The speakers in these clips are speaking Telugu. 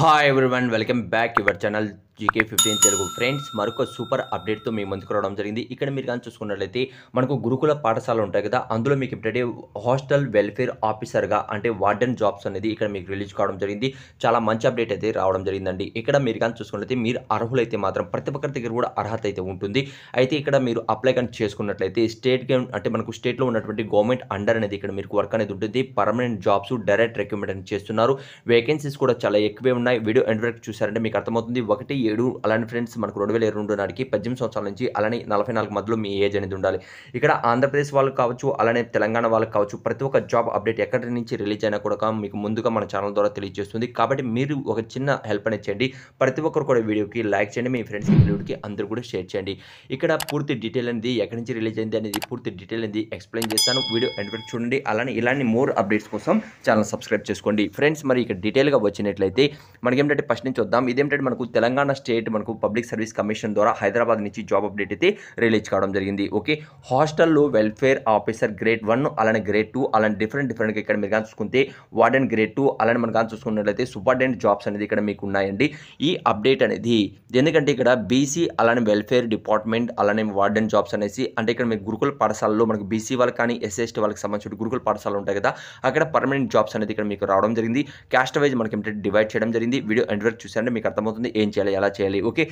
hi everyone welcome back to our channel GK fifteen Telugu friends మరొక సూపర్ అప్డేట్తో మీ ముందుకు రావడం జరిగింది ఇక్కడ మీరు కానీ చూసుకున్నట్లయితే మనకు గురుకుల పాఠశాల ఉంటాయి కదా అందులో మీకు ఏంటంటే హాస్టల్ వెల్ఫేర్ ఆఫీసర్గా అంటే వార్డెన్ జాబ్స్ అనేది ఇక్కడ మీకు రిలీజ్ కావడం జరిగింది చాలా మంచి అప్డేట్ అయితే రావడం జరిగిందండి ఇక్కడ మీరు కానీ చూసుకున్నట్లయితే మీరు అర్హులైతే మాత్రం ప్రతి ఒక్కరి దగ్గర కూడా అర్హత అయితే ఉంటుంది అయితే ఇక్కడ మీరు అప్లై కానీ చేసుకున్నట్లయితే స్టేట్ అంటే మనకు స్టేట్లో ఉన్నటువంటి గవర్నమెంట్ అండర్ అనేది ఇక్కడ మీకు వర్క్ అనేది ఉంటుంది పర్మనెంట్ జాబ్స్ డైరెక్ట్ రిక్రూట్మెంట్ చేస్తున్నారు వేకెన్సీస్ కూడా చాలా ఎక్కువే ఉన్నాయి వీడియో ఎండ్ వరకు చూసారంటే మీకు అర్థమవుతుంది ఒకటి ఏడు అలాంటి ఫ్రెండ్స్ మనకు రెండు వేల ఇరవై రెండు నాటికి పద్దెనిమిది సంవత్సరాల నుంచి అలానే నలభై నాలుగు మధ్యలో మీ ఏజ్ అనేది ఉండాలి ఇక్కడ ఆంధ్రప్రదేశ్ వాళ్ళకి కావచ్చు అలానే తెలంగాణ వాళ్ళకి కావచ్చు ప్రతి ఒక్క జాబ్ అప్డేట్ ఎక్కడి నుంచి రిలీజ్ అయినా కూడా మీకు ముందుగా మన ఛానల్ ద్వారా తెలియజేస్తుంది కాబట్టి మీరు ఒక చిన్న హెల్ప్ అనేది చేయండి ప్రతి ఒక్కరు కూడా వీడియోకి లైక్ చేయండి మీ ఫ్రెండ్స్ వీడియోకి అందరూ కూడా షేర్ చేయండి ఇక్కడ పూర్తి డీటెయిల్ అనేది ఎక్కడి నుంచి రిలీజ్ అయింది అనేది పూర్తి డీటెయిల్ అనేది ఎక్స్ప్లెయిన్ చేస్తాను వీడియో ఎంటర్ చూడండి అలానే ఇలాంటి మోర్ అప్డేట్స్ కోసం ఛానల్ సబ్స్క్రైబ్ చేసుకోండి ఫ్రెండ్స్ మరి ఇక్కడ డీటెయిల్గా వచ్చినట్లయితే మనకి ఏంటంటే ఫస్ట్ నుంచి వద్దాం ఇదేంటంటే మనకు తెలంగాణ స్టేట్ మనకు పబ్లిక్ సర్వీస్ కమిషన్ ద్వారా హైదరాబాద్ నుంచి జాబ్ అప్డేట్ అయితే రిలీజ్ కావడం జరిగింది ఓకే హాస్టల్లో వెల్ఫేర్ ఆఫీసర్ గ్రేడ్ వన్ అలానే గ్రేడ్ టూ అలానే డిఫరెంట్ డిఫరెంట్గా ఇక్కడ మీరు కానీ చూసుకుంటే వార్డెన్ గ్రేడ్ టూ అలానే మనం కానీ చూసుకున్నట్లయితే సూపర్డెంట్ జాబ్స్ అనేది ఇక్కడ మీకు ఉన్నాయండి ఈ అప్డేట్ అనేది ఎందుకంటే ఇక్కడ బీసీ అలానే వెల్ఫేర్ డిపార్ట్మెంట్ అలానే వార్డెన్ జాబ్స్ అనేసి అంటే ఇక్కడ మీకు గురుకుల పాఠశాలలో మనకు బీసీ వాళ్ళకి కానీ ఎస్ఎస్టీ వాళ్ళకి సంబంధించిన గురుకుల పాఠశాలలు ఉంటాయి కదా అక్కడ పర్మనెంట్ జాబ్స్ అనేది ఇక్కడ మీకు రావడం జరిగింది క్యాస్ట్ వైజ్ మనకి డివైడ్ చేయడం జరిగింది వీడియో ఎండ్ వరకు చూసారంటే మీకు అర్థమవుతుంది ఏం చేయాలి ఎలా ఎలా చేయాలి ఓకే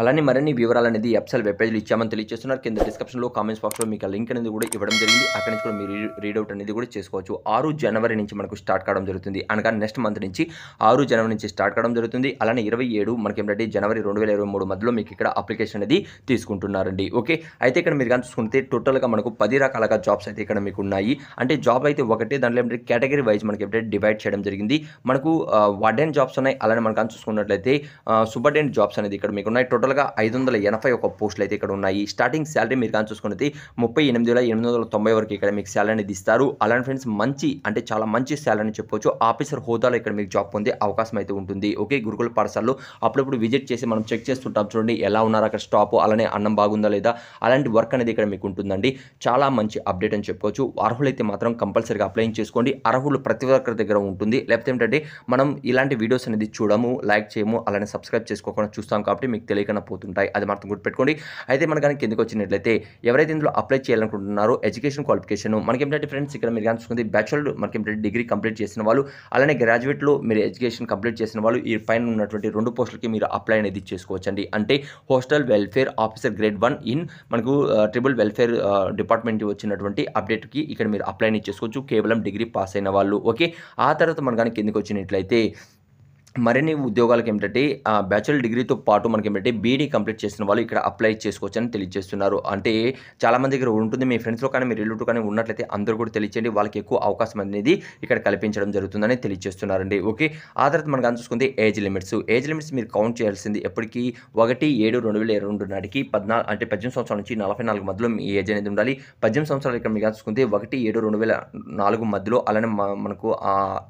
అలానే మరిన్ని వివరాలు అనేది ఎప్సల్ వెబ్ పేజ్లో ఇచ్చామని తెలియజేస్తున్నారు కింద డిస్క్రిప్షన్లో కామెంట్స్ బాక్స్లో మీకు లింక్ అనేది కూడా ఇవ్వడం జరిగింది అక్కడ నుంచి కూడా మీరు రీడౌట్ అనేది కూడా చేసుకోవచ్చు ఆరు జనవరి నుంచి మనకు స్టార్ట్ కావడం జరుగుతుంది అనగా నెక్స్ట్ మంత్ నుంచి ఆరు జనవరి నుంచి స్టార్ట్ కావడం జరుగుతుంది అలానే ఇరవై ఏడు మనకి ఏంటంటే జనవరి రెండు వేల ఇరవై మూడు మధ్యలో మీకు ఇక్కడ అప్లికేషన్ అనేది తీసుకుంటున్నారండి ఓకే అయితే ఇక్కడ మీరు కానీ చూసుకుంటే టోటల్గా మనకు పది రకాలుగా జాబ్స్ అయితే ఇక్కడ మీకు ఉన్నాయి అంటే జాబ్ అయితే ఒకటే దాంట్లో ఏంటంటే కేటగిరీ వైజ్ మనకి ఏంటంటే డివైడ్ చేయడం జరిగింది మనకు వార్డెన్ జాబ్స్ ఉన్నాయి అలానే మనకు కానీ చూసుకున్నట్లయితే సూపర్డెంట్ జాబ్స్ అనేది ఇక్కడ మీకు ఉన్నాయి టోటల్ టోటల్గా ఐదు వందల ఎనభై ఒక పోస్టులు అయితే ఇక్కడ ఉన్నాయి స్టార్టింగ్ శాలరీ మీరు కానీ చూసుకున్నది ముప్పై ఎనిమిది వేల ఎనిమిది వందల తొంభై వరకు ఇక్కడ మీకు శాలరీ అనేది ఇస్తారు అలాంటి ఫ్రెండ్స్ మంచి అంటే చాలా మంచి అని చెప్పొచ్చు ఆఫీసర్ హోదాలో ఇక్కడ మీకు జాబ్ పొందే అవకాశం అయితే ఉంటుంది ఓకే గురుకుల పాఠశాలలో అప్పుడప్పుడు విజిట్ చేసి మనం చెక్ చేస్తుంటాం చూడండి ఎలా ఉన్నారు అక్కడ స్టాప్ అలానే అన్నం బాగుందా లేదా అలాంటి వర్క్ అనేది ఇక్కడ మీకు ఉంటుందండి చాలా మంచి అప్డేట్ అని చెప్పుకోవచ్చు అర్హులైతే మాత్రం కంపల్సరీగా అప్లై చేసుకోండి అర్హులు ప్రతి ఒక్కరి దగ్గర ఉంటుంది లేకపోతే ఏంటంటే మనం ఇలాంటి వీడియోస్ అనేది చూడము లైక్ చేయము అలానే సబ్స్క్రైబ్ చేసుకోకుండా చూస్తాం కాబట్టి మీకు తెలియక ఎక్కడికైనా పోతుంటాయి అది మాత్రం గుర్తుపెట్టుకోండి అయితే మనకు కనుక ఎందుకు వచ్చినట్లయితే ఎవరైతే ఇందులో అప్లై చేయాలనుకుంటున్నారో ఎడ్యుకేషన్ క్వాలిఫికేషన్ మనకేమిటంటే ఫ్రెండ్స్ ఇక్కడ మీరు చూసుకుంది బ్యాచులర్ మనకేమిటంటే డిగ్రీ కంప్లీట్ చేసిన వాళ్ళు అలానే గ్రాడ్యుయేట్లో మీరు ఎడ్యుకేషన్ కంప్లీట్ చేసిన వాళ్ళు ఈ పైన ఉన్నటువంటి రెండు పోస్టులకి మీరు అప్లై అనేది చేసుకోవచ్చండి అంటే hostel welfare officer grade one in మనకు ట్రిబుల్ వెల్ఫేర్ డిపార్ట్మెంట్ వచ్చినటువంటి అప్డేట్కి ఇక్కడ మీరు అప్లై చేసుకోవచ్చు కేవలం డిగ్రీ పాస్ అయిన వాళ్ళు ఓకే ఆ తర్వాత మనకు కనుక ఎందుకు వచ్చినట్లయితే మరిన్ని ఉద్యోగాలకు ఏమిటంటే ఆ బ్యాచులర్ డిగ్రీతో పాటు మనకి ఏమిటంటే బీడీ కంప్లీట్ చేసిన వాళ్ళు ఇక్కడ అప్లై చేసుకోవచ్చు అని తెలియజేస్తున్నారు అంటే చాలామంది దగ్గర ఉంటుంది మీ ఫ్రెండ్స్లో కానీ మీ రిలేటివ్ కానీ ఉన్నట్లయితే అందరూ కూడా తెలియచేయండి వాళ్ళకి ఎక్కువ అవకాశం అనేది ఇక్కడ కల్పించడం జరుగుతుందని తెలియజేస్తున్నారండి ఓకే ఆ తర్వాత మనకు చూసుకుంటే ఏజ్ లిమిట్స్ ఏజ్ లిమిట్స్ మీరు కౌంట్ చేయాల్సింది ఎప్పటికీ ఒకటి ఏడు రెండు వేల ఇరవై రెండు నాటికి పద్నాలుగు అంటే పద్దెనిమిది సంవత్సరాల నుంచి నలభై నాలుగు మధ్యలో మీ ఏజ్ అనేది ఉండాలి పద్దెనిమిది సంవత్సరాలు ఇక్కడ మీకు చూసుకుంటే ఒకటి ఏడు రెండు వేల నాలుగు మధ్యలో అలానే మనకు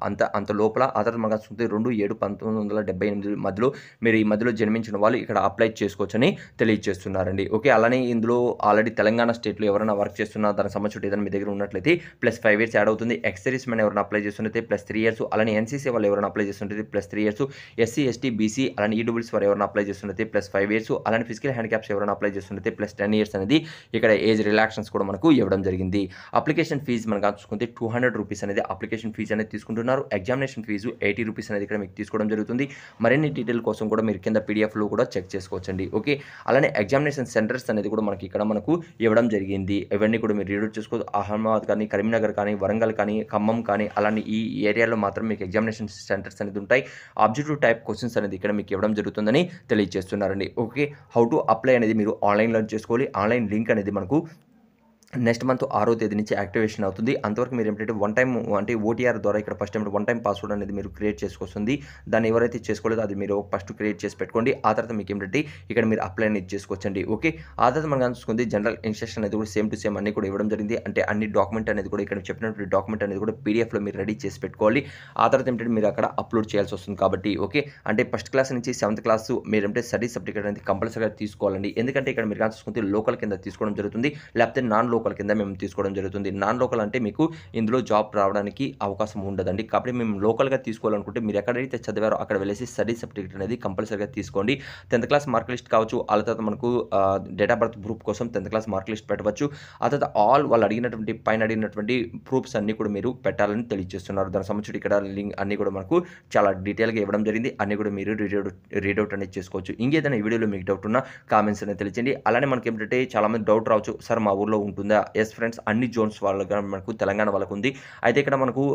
అంత అంత లోపల ఆ తర్వాత మనకు అనుకుంటే రెండు ఏడు పంతొమ్మిది పంతొమ్మిది వందల డెబ్బై ఎనిమిది మధ్యలో మీరు ఈ మధ్యలో జన్మించిన వాళ్ళు ఇక్కడ అప్లై చేసుకోవచ్చని తెలియజేస్తున్నారండి ఓకే అలానే ఇందులో ఆల్రెడీ తెలంగాణ స్టేట్లో ఎవరైనా వర్క్ చేస్తున్నా దానికి సంబంధించి ఏదైనా మీ దగ్గర ఉన్నట్లయితే ప్లస్ ఫైవ్ ఇయర్స్ యాడ్ అవుతుంది ఎక్సరీస్ మెన్ ఎవరైనా అప్లై చేస్తున్నది ప్లస్ త్రీ ఇయర్స్ అలానే ఎన్సీసీ వాళ్ళు ఎవరైనా అప్లై చేస్తుంటే plus three years SC ST BC అలానే ఈడబ్ల్యూస్ e వారు ఎవరైనా అప్లై చేస్తుంటే ప్లస్ ఫైవ్ ఇయర్స్ అలానే ఫిజికల్ హ్యాండిక్యాప్స్ ఎవరైనా అప్లై చేస్తుంటే ప్లస్ టెన్ ఇయర్స్ అనేది ఇక్కడ ఏజ్ రిలాక్షన్స్ కూడా మనకు ఇవ్వడం జరిగింది అప్లికేషన్ ఫీజు మనం చూసుకుంటే టూ హండ్రెడ్ రూపీస్ అనేది అప్లికేషన్ ఫీజు అనేది తీసుకుంటున్నారు ఎగ్జామినేషన్ ఫీజు ఎయిటీ రూపీస్ అనేది ఇక్కడ మీకు తీసుకోవడం రావడం జరుగుతుంది మరిన్ని డీటెయిల్ కోసం కూడా మీరు కింద పీడిఎఫ్లో కూడా చెక్ చేసుకోవచ్చండి ఓకే అలానే ఎగ్జామినేషన్ సెంటర్స్ అనేది కూడా మనకి ఇక్కడ మనకు ఇవ్వడం జరిగింది ఇవన్నీ కూడా మీరు రీడౌట్ చేసుకోవచ్చు అహ్మదాబాద్ కానీ కరీంనగర్ కానీ వరంగల్ కానీ ఖమ్మం కానీ అలానే ఈ ఏరియాలో మాత్రం మీకు ఎగ్జామినేషన్ సెంటర్స్ అనేది ఉంటాయి ఆబ్జెక్టివ్ టైప్ క్వశ్చన్స్ అనేది ఇక్కడ మీకు ఇవ్వడం జరుగుతుందని తెలియజేస్తున్నారండి ఓకే హౌ టు అప్లై అనేది మీరు ఆన్లైన్లో చేసుకోవాలి ఆన్లైన్ లింక్ అనేది మనకు నెక్స్ట్ మంత్ ఆరో తేదీ నుంచి యాక్టివేషన్ అవుతుంది అంతవరకు మీరు ఏంటంటే వన్ టైం అంటే ఓటీఆర్ ద్వారా ఇక్కడ first time one time password అనేది మీరు క్రియేట్ చేసుకొస్తుంది దాన్ని ఎవరైతే చేసుకోలేదో అది మీరు ఫస్ట్ క్రియేట్ చేసి పెట్టుకోండి ఆ తర్వాత మీకు ఏంటంటే ఇక్కడ మీరు అప్లై అనేది చేసుకోవచ్చండి ఓకే ఆ తర్వాత మనం అనిపిస్తుంది జనరల్ ఇన్స్ట్రక్షన్ అనేది కూడా సేమ్ టు సేమ్ అన్ని కూడా ఇవ్వడం జరిగింది అంటే అన్ని డాక్యుమెంట్ అనేది కూడా ఇక్కడ చెప్పినటువంటి డాక్యుమెంట్ అనేది కూడా పీడిఎఫ్లో మీరు రెడీ చేసి పెట్టుకోవాలి ఆ తర్వాత ఏంటంటే మీరు అక్కడ అప్లోడ్ చేయాల్సి వస్తుంది కాబట్టి ఓకే అంటే ఫస్ట్ క్లాస్ నుంచి సెవెంత్ క్లాస్ మీరు ఏంటంటే స్టడీ సర్టిఫికేట్ అనేది కంపల్సరీగా తీసుకోవాలండి ఎందుకంటే ఇక్కడ మీరు చూసుకుంటే లోకల్ కింద తీసుకోవడం జరుగుతుంది లేకపోతే నాన్ లోకల్ లోకల్ కింద మేము తీసుకోవడం జరుగుతుంది నాన్ లోకల్ అంటే మీకు ఇందులో జాబ్ రావడానికి అవకాశం ఉండదండి కాబట్టి మేము లోకల్గా తీసుకోవాలనుకుంటే మీరు ఎక్కడైతే చదివారో అక్కడ వెళ్ళేసి స్టడీ సర్టిఫికేట్ అనేది కంపల్సరీగా తీసుకోండి టెన్త్ క్లాస్ మార్క్ లిస్ట్ కావచ్చు ఆ తర్వాత మనకు డేట్ ఆఫ్ బర్త్ ప్రూఫ్ కోసం టెన్త్ క్లాస్ మార్క్ లిస్ట్ పెట్టవచ్చు ఆ తర్వాత ఆల్ వాళ్ళు అడిగినటువంటి పైన అడిగినటువంటి ప్రూఫ్స్ అన్నీ కూడా మీరు పెట్టాలని తెలియజేస్తున్నారు దాని సంబంధించి ఇక్కడ లింక్ అన్నీ కూడా మనకు చాలా డీటెయిల్గా ఇవ్వడం జరిగింది అన్నీ కూడా మీరు రీడౌట్ రీడౌట్ అనేది చేసుకోవచ్చు ఇంకేదైనా ఈ వీడియోలో మీకు డౌట్ ఉన్న కామెంట్స్ అనేది తెలియజేయండి అలానే మనకి ఏంటంటే చాలామంది డౌట్ రావచ్చు సార్ మా ఊర్లో ఉంటుందా ఎస్ ఫ్రెండ్స్ అన్ని జోన్స్ వాళ్ళ మనకు తెలంగాణ వాళ్ళకు ఉంది అయితే ఇక్కడ మనకు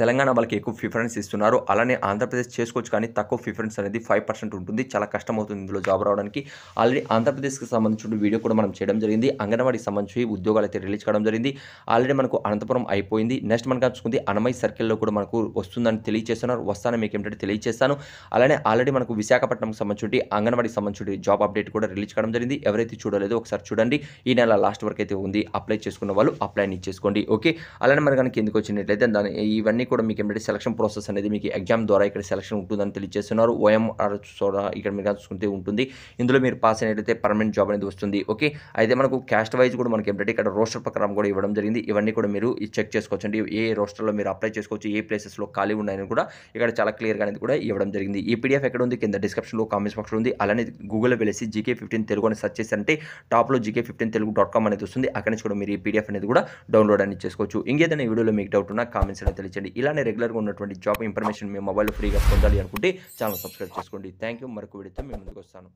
తెలంగాణ వాళ్ళకి ఎక్కువ ప్రిఫరెన్స్ ఇస్తున్నారు అలానే ఆంధ్రప్రదేశ్ చేసుకోవచ్చు కానీ తక్కువ ప్రిఫరెన్స్ అనేది ఫైవ్ పర్సెంట్ ఉంటుంది చాలా కష్టం అవుతుంది ఇందులో జాబ్ రావడానికి ఆల్రెడీ ఆంధ్రప్రదేశ్కి సంబంధించిన వీడియో కూడా మనం చేయడం జరిగింది అంగన్వాడీకి సంబంధించి ఉద్యోగాలు అయితే రిలీజ్ కావడం జరిగింది ఆల్రెడీ మనకు అనంతపురం అయిపోయింది నెక్స్ట్ మనకు కలుసుకుంది అనమయ్య సర్కిల్లో కూడా మనకు వస్తుందని తెలియజేస్తున్నారు వస్తానని మీకు ఏంటంటే తెలియజేస్తాను అలానే ఆల్రెడీ మనకు విశాఖపట్నంకి సంబంధించి అంగన్వాడీకి సంబంధించి జాబ్ అప్డేట్ కూడా రిలీజ్ కావడం జరిగింది ఎవరైతే చూడలేదో ఒకసారి చూడండి ఈ నెల లాస్ట్ వరకు అయితే ఉంది అప్లై చేసుకున్న వాళ్ళు అప్లై చేసుకోండి ఓకే అలానే కనుక ఎందుకు వచ్చినట్లయితే దాని ఈవెంట్ ఇవన్నీ కూడా మీకు ఏంటంటే సెలక్షన్ ప్రాసెస్ అనేది మీకు ఎగ్జామ్ ద్వారా ఇక్కడ సెలక్షన్ ఉంటుందని తెలియజేస్తున్నారు ఓఎంఆర్ సోడా ఇక్కడ మీరు చూసుకుంటే ఉంటుంది ఇందులో మీరు పాస్ అయినట్లయితే పర్మనెంట్ జాబ్ అనేది వస్తుంది ఓకే అయితే మనకు క్యాస్ట్ వైజ్ కూడా మనకి ఏంటంటే ఇక్కడ రోస్టర్ ప్రకారం కూడా ఇవ్వడం జరిగింది ఇవన్నీ కూడా మీరు చెక్ చేసుకోవచ్చు అండి ఏ రోస్టర్లో మీరు అప్లై చేసుకోవచ్చు ఏ ప్లేసెస్లో ఖాళీ ఉన్నాయని కూడా ఇక్కడ చాలా క్లియర్గా అనేది కూడా ఇవ్వడం జరిగింది ఈ పీడిఎఫ్ ఎక్కడ ఉంది కింద డిస్క్రిప్షన్లో కామెంట్స్ బాక్స్లో ఉంది అలానే గూగుల్లో వెళ్ళేసి జీకే ఫిఫ్టీన్ తెలుగు అని సర్చ్ చేశారంటే టాప్లో GK fifteen Telugu dot com అనేది వస్తుంది అక్కడి నుంచి కూడా మీరు ఈ పీడిఎఫ్ అనేది కూడా డౌన్లోడ్ అనేది చేసుకోవచ్చు ఇంకేదైనా వీడియోలో మీకు డౌట్ ఉన్నా కామెంట్స్ అనేది తెలియచండి ఉంటుంది ఇలానే రెగ్యులర్గా ఉన్నటువంటి జాబ్ ఇన్ఫర్మేషన్ మీ మొబైల్లో ఫ్రీగా పొందాలి అనుకుంటే ఛానల్ సబ్స్క్రైబ్ చేసుకోండి థ్యాంక్ యూ మరొక విడితే మేము ముందుకు వస్తాను